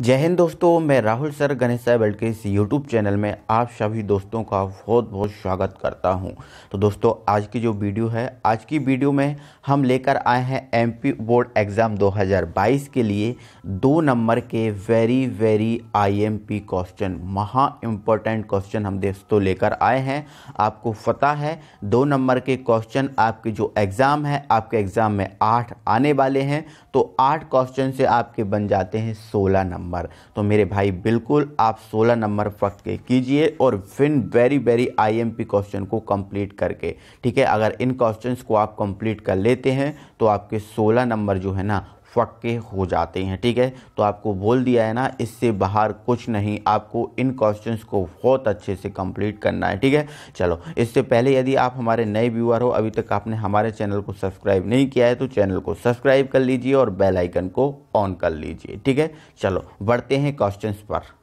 जय हिंद दोस्तों मैं राहुल सर गणेश साहब एल के इस यूट्यूब चैनल में आप सभी दोस्तों का बहुत बहुत स्वागत करता हूं तो दोस्तों आज की जो वीडियो है आज की वीडियो में हम लेकर आए हैं एमपी बोर्ड एग्ज़ाम 2022 के लिए दो नंबर के वेरी वेरी आईएमपी क्वेश्चन महा इम्पोर्टेंट क्वेश्चन हम दोस्तों लेकर आए हैं आपको पता है दो नंबर के क्वेश्चन आपके जो एग्ज़ाम है आपके एग्ज़ाम में आठ आने वाले हैं तो आठ क्वेश्चन से आपके बन जाते हैं सोलह नंबर नंबर तो मेरे भाई बिल्कुल आप 16 नंबर वक्त के कीजिए और फिन वेरी वेरी आईएमपी क्वेश्चन को कंप्लीट करके ठीक है अगर इन क्वेश्चंस को आप कंप्लीट कर लेते हैं तो आपके 16 नंबर जो है ना फक्के हो जाते हैं ठीक है तो आपको बोल दिया है ना इससे बाहर कुछ नहीं आपको इन क्वेश्चंस को बहुत अच्छे से कंप्लीट करना है ठीक है चलो इससे पहले यदि आप हमारे नए व्यूअर हो अभी तक आपने हमारे चैनल को सब्सक्राइब नहीं किया है तो चैनल को सब्सक्राइब कर लीजिए और बेलाइकन को ऑन कर लीजिए ठीक है चलो बढ़ते हैं क्वेश्चन पर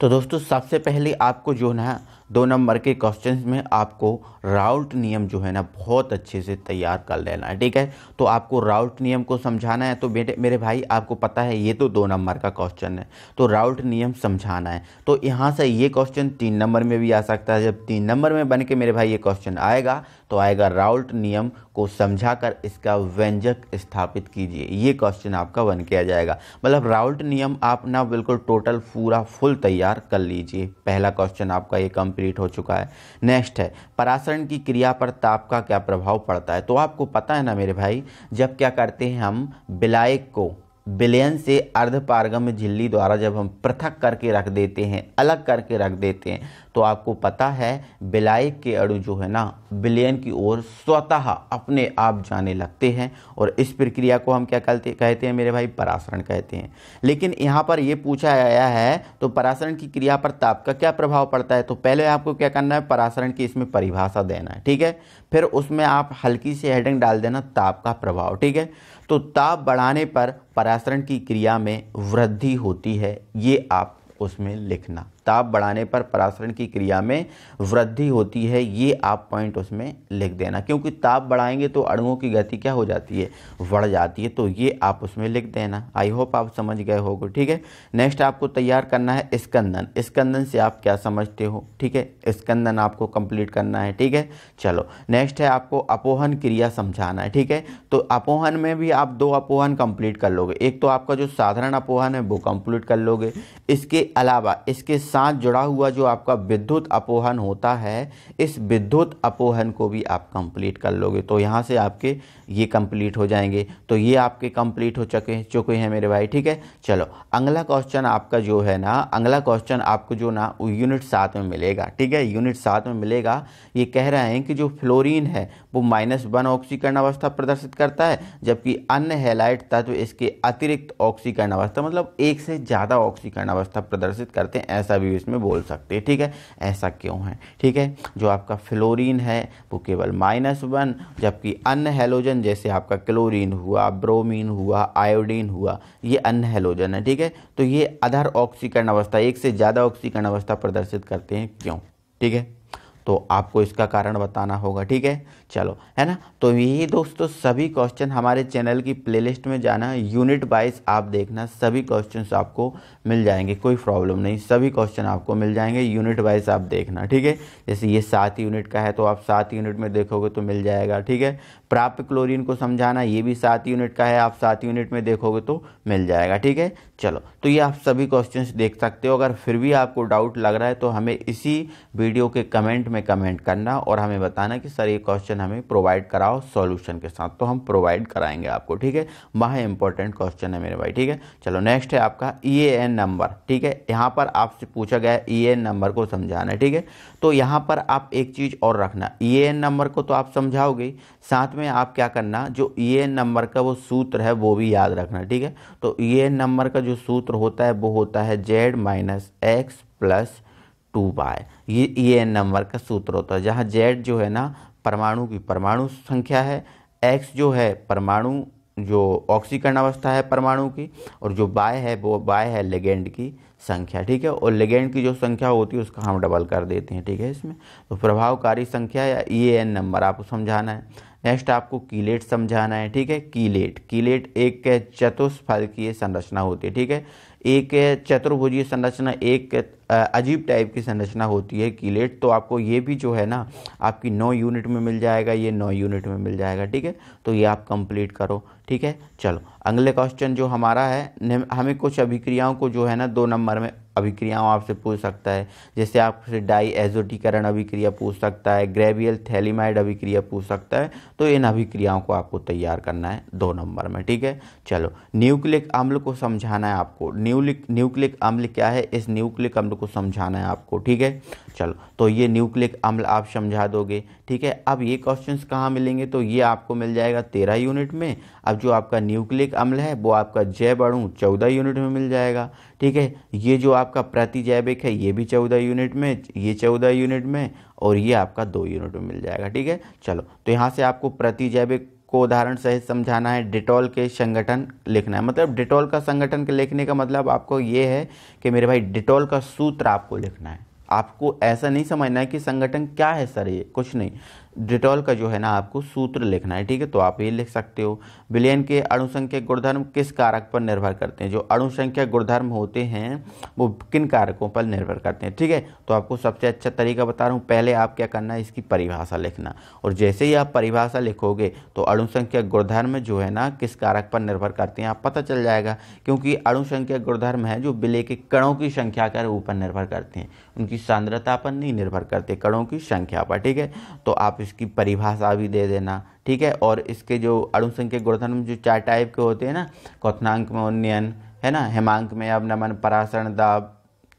तो दोस्तों सबसे पहले आपको जो ना दो नंबर के क्वेश्चन में आपको राउल्ट नियम जो है ना बहुत अच्छे से तैयार कर लेना है ठीक है तो आपको राउल्ट नियम को समझाना है तो बेटे मेरे भाई आपको पता है ये तो दो नंबर का क्वेश्चन है तो राउल्ट नियम समझाना है तो यहाँ से ये क्वेश्चन तीन नंबर में भी आ सकता है जब तीन नंबर में बन के मेरे भाई ये क्वेश्चन आएगा तो आएगा राउल्ट नियम को समझाकर इसका व्यंजक स्थापित कीजिए ये क्वेश्चन आपका बन के आ जाएगा मतलब राउल्ट नियम आप ना बिल्कुल टोटल पूरा फुल तैयार कर लीजिए पहला क्वेश्चन आपका ये कम कंप्लीट हो चुका है नेक्स्ट है परासरण की क्रिया पर ताप का क्या प्रभाव पड़ता है तो आपको पता है ना मेरे भाई जब क्या करते हैं हम बिलायक को विलयन से अर्धपारगम्य झिल्ली द्वारा जब हम पृथक करके रख देते हैं अलग करके रख देते हैं तो आपको पता है विलायक के अणु जो है ना विलयन की ओर स्वतः अपने आप जाने लगते हैं और इस प्रक्रिया को हम क्या कहते कहते हैं मेरे भाई परासरण कहते हैं लेकिन यहाँ पर यह पूछा गया है तो परासरण की क्रिया पर ताप का क्या प्रभाव पड़ता है तो पहले आपको क्या करना है परासरण की इसमें परिभाषा देना है ठीक है फिर उसमें आप हल्की सी हेडिंग डाल देना ताप का प्रभाव ठीक है तो ताप बढ़ाने पर परासरण की क्रिया में वृद्धि होती है ये आप उसमें लिखना ताप बढ़ाने पर परासरण की क्रिया में वृद्धि होती है ये आप पॉइंट उसमें लिख देना क्योंकि ताप बढ़ाएंगे तो अणुओं की गति क्या हो जाती है बढ़ जाती है तो ये आप उसमें लिख देना आई होप आप समझ गए हो ठीक है नेक्स्ट आपको तैयार करना है स्कंदन स्कंदन से आप क्या समझते हो ठीक है स्कंदन आपको कंप्लीट करना है ठीक है चलो नेक्स्ट है आपको अपोहन क्रिया समझाना है ठीक है तो अपोहन में भी आप दो अपोहन कंप्लीट कर लोगे एक तो आपका जो साधारण अपोहन है वो कंप्लीट कर लोगे इसके अलावा इसके साथ जुड़ा हुआ जो आपका विद्युत अपोहन होता है इस विद्युत अपोहन को भी आप कंप्लीट कर लोगे तो यहाँ से आपके ये कंप्लीट हो जाएंगे तो ये आपके कंप्लीट हो चुके चुके हैं मेरे भाई ठीक है चलो अगला क्वेश्चन आपका जो है ना अगला क्वेश्चन आपको जो ना वो यूनिट सात में मिलेगा ठीक है यूनिट सात में मिलेगा ये कह रहे हैं कि जो फ्लोरीन है वो माइनस वन ऑक्सीकरण अवस्था प्रदर्शित करता है जबकि अन्य हेलाइट तत्व इसके अतिरिक्त ऑक्सीकरण अवस्था मतलब एक से ज़्यादा ऑक्सीकरण अवस्था प्रदर्शित करते हैं ऐसा भी इसमें बोल सकते हैं ठीक है ऐसा क्यों है ठीक है जो आपका फ्लोरीन है वो केवल माइनस वन जबकि अन्य हेलोजन हेलोजन जैसे आपका क्लोरीन हुआ ब्रोमीन हुआ आयोडीन हुआ ये अन्य हेलोजन है ठीक है तो ये अधर ऑक्सीकरण अवस्था एक से ज़्यादा ऑक्सीकरण अवस्था प्रदर्शित करते हैं क्यों ठीक है तो आपको इसका कारण बताना होगा ठीक है चलो है ना तो यही दोस्तों सभी क्वेश्चन हमारे चैनल की प्लेलिस्ट में जाना यूनिट वाइज आप देखना सभी क्वेश्चंस आपको मिल जाएंगे कोई प्रॉब्लम नहीं सभी क्वेश्चन आपको मिल जाएंगे यूनिट वाइज आप देखना ठीक है जैसे ये सात यूनिट का है तो आप सात यूनिट में देखोगे तो मिल जाएगा ठीक है प्राप्त क्लोरिन को समझाना ये भी सात यूनिट का है आप सात यूनिट में देखोगे तो मिल जाएगा ठीक है चलो तो ये आप सभी क्वेश्चन देख सकते हो अगर फिर भी आपको डाउट लग रहा है तो हमें इसी वीडियो के कमेंट हमें कमेंट करना और हमें बताना कि सर ये क्वेश्चन हमें प्रोवाइड कराओ सॉल्यूशन के साथ तो हम प्रोवाइड कराएंगे आपको ठीक है महा इंपॉर्टेंट क्वेश्चन है मेरे भाई ठीक है चलो नेक्स्ट है आपका ई एन नंबर ठीक है यहाँ पर आपसे पूछा गया ई एन नंबर को समझाना ठीक है तो यहाँ पर आप एक चीज़ और रखना ई एन नंबर को तो आप समझाओगे साथ में आप क्या करना जो ई एन नंबर का वो सूत्र है वो भी याद रखना ठीक है तो ई एन नंबर का जो सूत्र होता है वो होता है Z minus X plus two by ये ये एन नंबर का सूत्र होता है जहाँ जेड जो है ना परमाणु की परमाणु संख्या है एक्स जो है परमाणु जो ऑक्सीकरण अवस्था है परमाणु की और जो बाय है वो बाय है लेगेंड की संख्या ठीक है और लेगेंड की जो संख्या होती है उसका हम डबल कर देते हैं ठीक है इसमें तो प्रभावकारी संख्या या ए एन नंबर आपको समझाना है नेक्स्ट आपको कीलेट समझाना है ठीक है कीलेट कीलेट एक की संरचना होती है ठीक है एक चतुर्भुजीय संरचना एक अजीब टाइप की संरचना होती है कीलेट तो आपको ये भी जो है ना आपकी नौ यूनिट में मिल जाएगा ये नौ यूनिट में मिल जाएगा ठीक है तो ये आप कंप्लीट करो ठीक है चलो अगले क्वेश्चन जो हमारा है हमें कुछ अभिक्रियाओं को जो है ना दो नंबर में अभिक्रियाओं आपसे पूछ सकता है जैसे आपसे डाई एजोटिकरण अभिक्रिया पूछ सकता है ग्रेवियल थैलीमाइड अभिक्रिया पूछ सकता है तो इन अभिक्रियाओं को आपको तैयार करना है दो नंबर में ठीक है चलो न्यूक्लिक अम्ल को समझाना है आपको न्यूक्लिक न्यूक्लिक अम्ल क्या है इस न्यूक्लिक अम्ल को समझाना है आपको ठीक है चलो तो ये न्यूक्लिक अम्ल आप समझा दोगे ठीक है अब ये क्वेश्चन कहाँ मिलेंगे तो ये आपको मिल जाएगा तेरह यूनिट में अब जो आपका न्यूक्लिक अम्ल है वो आपका जय अणु चौदह यूनिट में मिल जाएगा ठीक है ये जो आपका प्रतिजैविक है ये भी चौदह यूनिट में ये चौदह यूनिट में और ये आपका दो यूनिट में मिल जाएगा ठीक है चलो तो यहाँ से आपको प्रतिजैविक को उदाहरण सहित समझाना है डिटॉल के संगठन लिखना है मतलब डिटॉल का संगठन के लिखने का मतलब आपको ये है कि मेरे भाई डिटॉल का सूत्र आपको लिखना है आपको ऐसा नहीं समझना है कि संगठन क्या है सर ये कुछ नहीं डिटॉल का जो है ना आपको सूत्र लिखना है ठीक है तो आप ये लिख सकते हो विलयन के अणुसंख्यक गुणधर्म किस कारक पर निर्भर करते हैं जो अणुसंख्यक गुणधर्म होते हैं वो किन कारकों पर निर्भर करते हैं ठीक है तो आपको सबसे अच्छा तरीका बता रहा हूँ पहले आप क्या करना है इसकी परिभाषा लिखना और जैसे ही आप परिभाषा लिखोगे तो अणुसंख्यक गुणधर्म जो है ना किस कारक पर निर्भर करते हैं आप पता चल जाएगा क्योंकि अणुसंख्यक गुणधर्म है जो विलय के कणों की संख्या के ऊपर निर्भर करते हैं उनकी सांद्रता पर नहीं निर्भर करते कणों की संख्या पर ठीक है तो आप इसकी परिभाषा भी दे देना ठीक है और इसके जो अणुसंख्यक गुणधर्म जो चार टाइप के होते हैं ना कौथनांक में उन्नयन है ना हेमांक में नमन परासरण दाब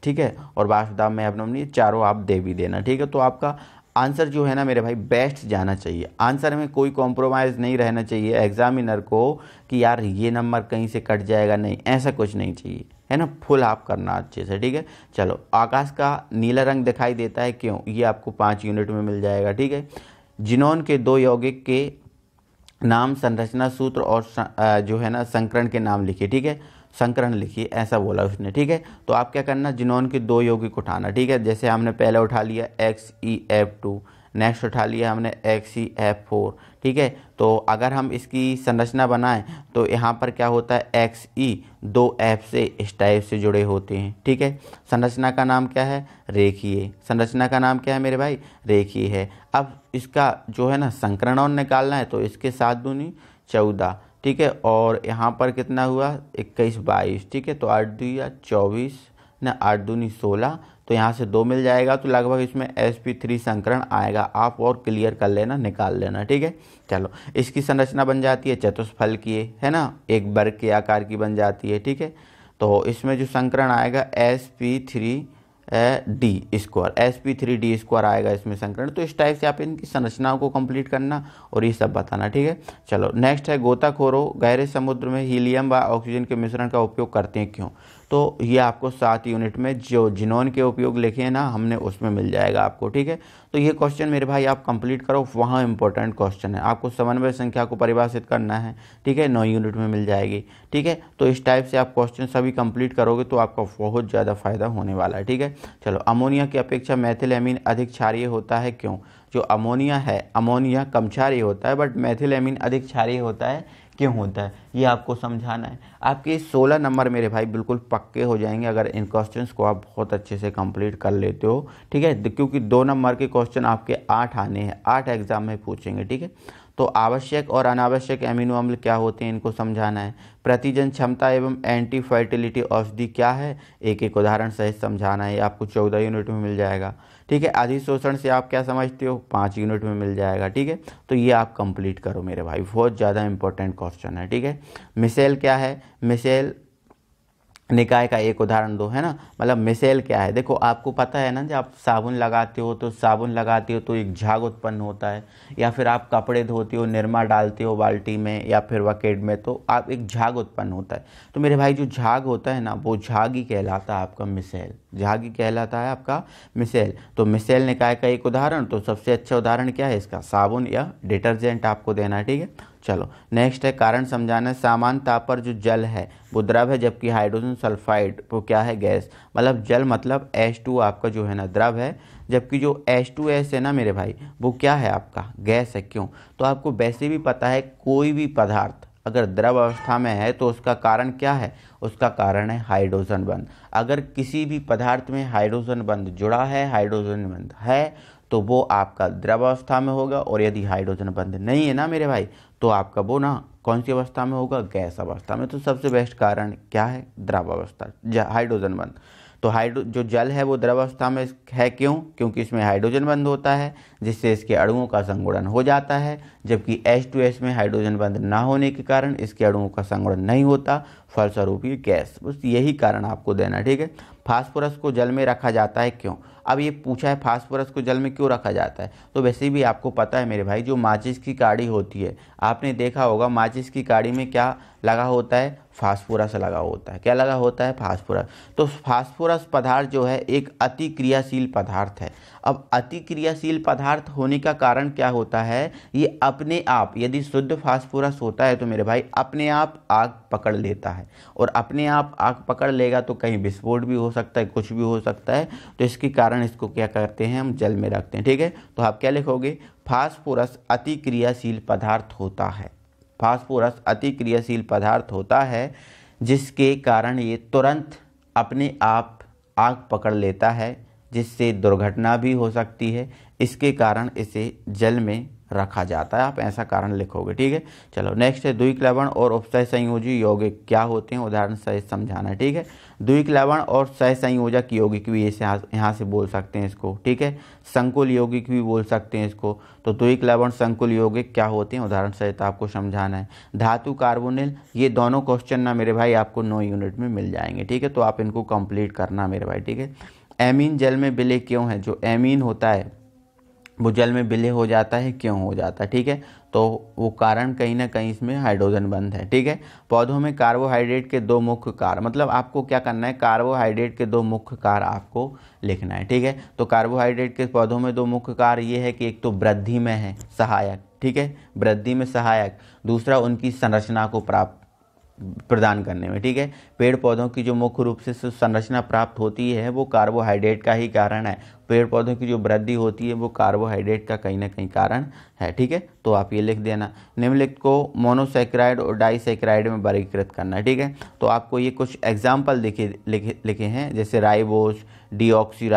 ठीक है और वाष्पदाब में अवनमन ये चारों आप दे भी देना ठीक है तो आपका आंसर जो है ना मेरे भाई बेस्ट जाना चाहिए आंसर में कोई कॉम्प्रोमाइज़ नहीं रहना चाहिए एग्जामिनर को कि यार ये नंबर कहीं से कट जाएगा नहीं ऐसा कुछ नहीं चाहिए है ना फुल आप करना अच्छे से ठीक है चलो आकाश का नीला रंग दिखाई देता है क्यों ये आपको पाँच यूनिट में मिल जाएगा ठीक है जिनोन के दो यौगिक के नाम संरचना सूत्र और जो है ना संकरण के नाम लिखिए ठीक है संकरण लिखिए ऐसा बोला उसने ठीक है तो आप क्या करना जिनोन के दो यौगिक उठाना ठीक है जैसे हमने पहले उठा लिया X E F two next उठा लिया हमने एक्सी एफ फोर ठीक है तो अगर हम इसकी संरचना बनाएं तो यहाँ पर क्या होता है एक्स ई e दो एफ से इस टाइप से जुड़े होते हैं ठीक है संरचना का नाम क्या है रेखीय संरचना का नाम क्या है मेरे भाई रेखीय है अब इसका जो है ना संकरण और निकालना है तो इसके सात दूनी चौदह ठीक है और यहाँ पर कितना हुआ इक्कीस बाईस ठीक है तो आठ दुनिया चौबीस ना आठ दूनी सोलह तो यहाँ से दो मिल जाएगा तो लगभग इसमें एस पी थ्री संकरण आएगा आप और क्लियर कर लेना निकाल लेना ठीक है चलो इसकी संरचना बन जाती है चतुष्फल की है ना एक वर्ग के आकार की बन जाती है ठीक है तो इसमें जो संकरण आएगा S P three D square S P three D square आएगा इसमें संकरण तो इस टाइप से आप इनकी संरचनाओं को कंप्लीट करना और ये सब बताना ठीक है चलो नेक्स्ट है गोताखोरो गहरे समुद्र में हीलियम व ऑक्सीजन के मिश्रण का उपयोग करते हैं क्यों तो ये आपको सात यूनिट में जो जिनोन के उपयोग लिखे हैं ना हमने उसमें मिल जाएगा आपको ठीक है तो ये क्वेश्चन मेरे भाई आप कंप्लीट करो वहाँ इंपॉर्टेंट क्वेश्चन है आपको समन्वय संख्या को परिभाषित करना है ठीक है नौ यूनिट में मिल जाएगी ठीक है तो इस टाइप से आप क्वेश्चन सभी कंप्लीट करोगे तो आपका बहुत ज़्यादा फायदा होने वाला है ठीक है चलो अमोनिया की अपेक्षा मैथिल अधिक क्षारीय होता है क्यों जो अमोनिया है अमोनिया कम क्षारीय होता है बट मैथिल एमीन अधिक क्षारीय होता है क्यों होता है ये आपको समझाना है आपके सोलह नंबर मेरे भाई बिल्कुल पक्के हो जाएंगे अगर इन क्वेश्चन को आप बहुत अच्छे से कंप्लीट कर लेते हो ठीक है क्योंकि दो नंबर के क्वेश्चन आपके आठ आने हैं आठ एग्जाम में पूछेंगे ठीक है तो आवश्यक और अनावश्यक एमिनो अम्ल क्या होते हैं इनको समझाना है प्रतिजन क्षमता एवं एंटी फर्टिलिटी औषधि क्या है एक एक उदाहरण सहित समझाना है आपको चौदह यूनिट में मिल जाएगा ठीक है अधिशोषण से आप क्या समझते हो पाँच यूनिट में मिल जाएगा ठीक है तो ये आप कंप्लीट करो मेरे भाई बहुत ज़्यादा इंपॉर्टेंट क्वेश्चन है ठीक है मिसेल क्या है मिसेल निकाय का एक उदाहरण दो है ना मतलब मिसेल क्या है देखो आपको पता है ना जब आप साबुन लगाते हो तो साबुन लगाते हो तो एक झाग उत्पन्न होता है या फिर आप कपड़े धोते हो निरमा डालते हो बाल्टी में या फिर वकेट में तो आप एक झाग उत्पन्न होता है तो मेरे भाई जो झाग होता है ना वो झाग ही कहलाता है आपका मिसेल जहागी कहलाता है आपका मिसेल तो मिसेल निकाय का एक उदाहरण तो सबसे अच्छा उदाहरण क्या है इसका साबुन या डिटर्जेंट आपको देना है ठीक है चलो नेक्स्ट है कारण समझाना है सामान ताप पर जो जल है वो द्रव है जबकि हाइड्रोजन सल्फाइड वो क्या है गैस मतलब जल मतलब H2 आपका जो है ना द्रव है जबकि जो H2S है ना मेरे भाई वो क्या है आपका गैस है क्यों तो आपको वैसे भी पता है कोई भी पदार्थ अगर द्रव अवस्था में है तो उसका कारण क्या है उसका कारण है हाइड्रोजन बंध अगर किसी भी पदार्थ में हाइड्रोजन बंध जुड़ा है हाइड्रोजन बंध है तो वो आपका द्रव अवस्था में होगा और यदि हाइड्रोजन बंध नहीं है ना मेरे भाई तो आपका वो ना कौन सी अवस्था में होगा गैस अवस्था में तो सबसे बेस्ट कारण क्या है द्रव अवस्था हाइड्रोजन बंध तो हाइड्रो जो जल है वो द्रवावस्था में है क्यों क्योंकि इसमें हाइड्रोजन बंद होता है जिससे इसके अणुओं का संगुणन हो जाता है जबकि टू एस में हाइड्रोजन बंद ना होने के कारण इसके अणुओं का संगुणन नहीं होता फलस्वरूप ये गैस बस यही कारण आपको देना ठीक है फास्फोरस को जल में रखा जाता है क्यों अब ये पूछा है फास्फोरस को जल में क्यों रखा जाता है तो वैसे भी आपको पता है मेरे भाई जो माचिस की काड़ी होती है आपने देखा होगा माचिस की काड़ी में क्या लगा होता है फास्फोरस लगा होता है क्या लगा होता है फास्फोरस तो फास्फोरस पदार्थ जो है एक अति क्रियाशील पदार्थ है अब अति क्रियाशील पदार्थ होने का कारण क्या होता है ये अपने आप यदि शुद्ध फास्फोरस होता है तो मेरे भाई अपने आप आग पकड़ लेता है और अपने आप आग पकड़ लेगा तो कहीं विस्फोट भी हो सकता है कुछ भी हो सकता है तो इसके कारण इसको क्या करते हैं हम जल में रखते हैं ठीक है तो आप क्या लिखोगे फास्फोरस अति क्रियाशील पदार्थ होता है फास्फोरस अति क्रियाशील पदार्थ होता है जिसके कारण ये तुरंत अपने आप आग पकड़ लेता है जिससे दुर्घटना भी हो सकती है इसके कारण इसे जल में रखा जाता है आप ऐसा कारण लिखोगे ठीक है चलो नेक्स्ट है द्विक लवण और उपसह संयोजी यौगिक क्या होते हैं उदाहरण सहित समझाना ठीक है द्विक लवण और सह संयोजक यौगिक भी इसे यहाँ से बोल सकते हैं इसको ठीक है संकुल यौगिक भी बोल सकते हैं इसको तो द्विक लवण संकुल यौगिक क्या होते हैं उदाहरण सहित तो आपको समझाना है धातु कार्बोनिल ये दोनों क्वेश्चन ना मेरे भाई आपको नौ यूनिट में मिल जाएंगे ठीक है तो आप इनको कंप्लीट करना मेरे भाई ठीक है एमीन जल में विलय क्यों है जो एमीन होता है वो जल में विलय हो जाता है क्यों हो जाता है ठीक है तो वो कारण कहीं ना कहीं इसमें हाइड्रोजन बंद है ठीक है पौधों में कार्बोहाइड्रेट के दो मुख्य कार मतलब आपको क्या करना है कार्बोहाइड्रेट के दो मुख्य कार आपको लिखना है ठीक है तो कार्बोहाइड्रेट के पौधों में दो मुख्य कार ये है कि एक तो वृद्धि में है सहायक ठीक है वृद्धि में सहायक दूसरा उनकी संरचना को प्राप्त प्रदान करने में ठीक है पेड़ पौधों की जो मुख्य रूप से संरचना प्राप्त होती है वो कार्बोहाइड्रेट का ही कारण है पेड़ पौधों की जो वृद्धि होती है वो कार्बोहाइड्रेट का कहीं ना कहीं कारण है ठीक है तो आप ये लिख देना निम्नलिखित को मोनोसेक्राइड और डाइसेक्राइड में वर्गीकृत करना ठीक है तो आपको ये कुछ एग्जाम्पल लिखे लिखे लिखे हैं जैसे राइबोस डीऑक्सी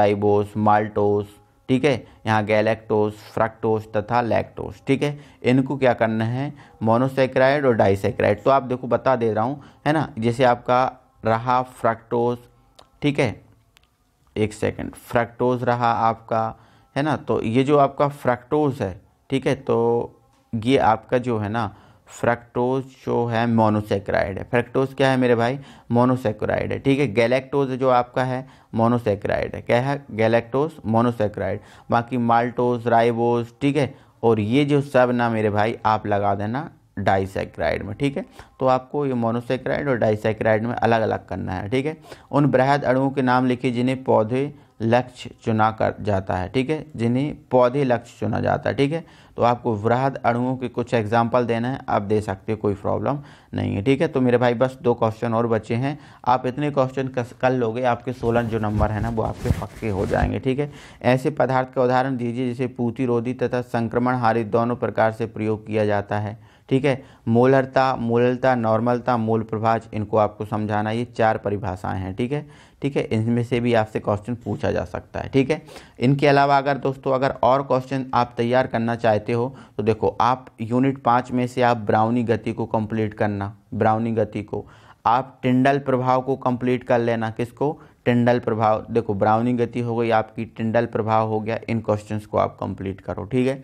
माल्टोस ठीक है यहाँ गैलेक्टोज फ्रक्टोज तथा लैक्टोज ठीक है इनको क्या करना है मोनोसेक्राइड और डाइसेक्राइड तो आप देखो बता दे रहा हूँ है ना जैसे आपका रहा फ्रक्टोज ठीक है एक सेकंड फ्रक्टोज रहा आपका है ना तो ये जो आपका फ्रक्टोज है ठीक है तो ये आपका जो है ना फ्रैक्टोज जो है मोनोसेक्राइड है फ्रैक्टोज क्या है मेरे भाई मोनोसेक्राइड है ठीक है गैलेक्टोज जो आपका है मोनोसेक्राइड है क्या है गैलेक्टोज मोनोसेक्राइड बाकी माल्टोज राइबोज ठीक है और ये जो सब ना मेरे भाई आप लगा देना डाइसेक्राइड में ठीक है तो आपको ये मोनोसेक्राइड और डाइसेक्राइड में अलग अलग करना है ठीक है उन बृहद अणुओं के नाम लिखिए जिन्हें पौधे लक्ष्य चुना कर जाता है ठीक है जिन्हें पौधे लक्ष्य चुना जाता है ठीक है तो आपको वृहद अणुओं के कुछ एग्जाम्पल देना है आप दे सकते हो कोई प्रॉब्लम नहीं है ठीक है तो मेरे भाई बस दो क्वेश्चन और बचे हैं आप इतने क्वेश्चन कर लोगे आपके सोलह जो नंबर है ना वो आपके पक्के हो जाएंगे ठीक है ऐसे पदार्थ का उदाहरण दीजिए जिसे पूतिरोधी तथा संक्रमण हारित दोनों प्रकार से प्रयोग किया जाता है ठीक है मोलरता मोललता नॉर्मलता मोल प्रभाज इनको आपको समझाना ये चार परिभाषाएं हैं ठीक है ठीक है इनमें से भी आपसे क्वेश्चन पूछा जा सकता है ठीक है इनके अलावा अगर दोस्तों अगर और क्वेश्चन आप तैयार करना चाहते हो तो देखो आप यूनिट पाँच में से आप ब्राउनी गति को कंप्लीट करना ब्राउनी गति को आप टिंडल प्रभाव को कंप्लीट कर लेना किसको टिंडल प्रभाव देखो ब्राउनिंग गति हो गई आपकी टिंडल प्रभाव हो गया इन क्वेश्चंस को आप कंप्लीट करो ठीक है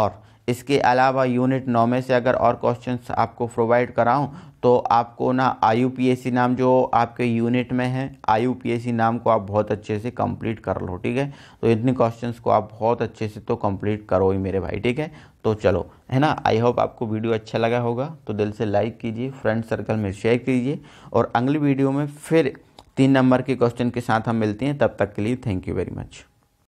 और इसके अलावा यूनिट नौ में से अगर और क्वेश्चंस आपको प्रोवाइड कराऊं तो आपको ना आयु नाम जो आपके यूनिट में है आयु नाम को आप बहुत अच्छे से कंप्लीट कर लो ठीक है तो इतने क्वेश्चंस को आप बहुत अच्छे से तो कंप्लीट करो ही मेरे भाई ठीक है तो चलो है ना आई होप आपको वीडियो अच्छा लगा होगा तो दिल से लाइक कीजिए फ्रेंड सर्कल में शेयर कीजिए और अगली वीडियो में फिर तीन नंबर के क्वेश्चन के साथ हम मिलते हैं तब तक के लिए थैंक यू वेरी मच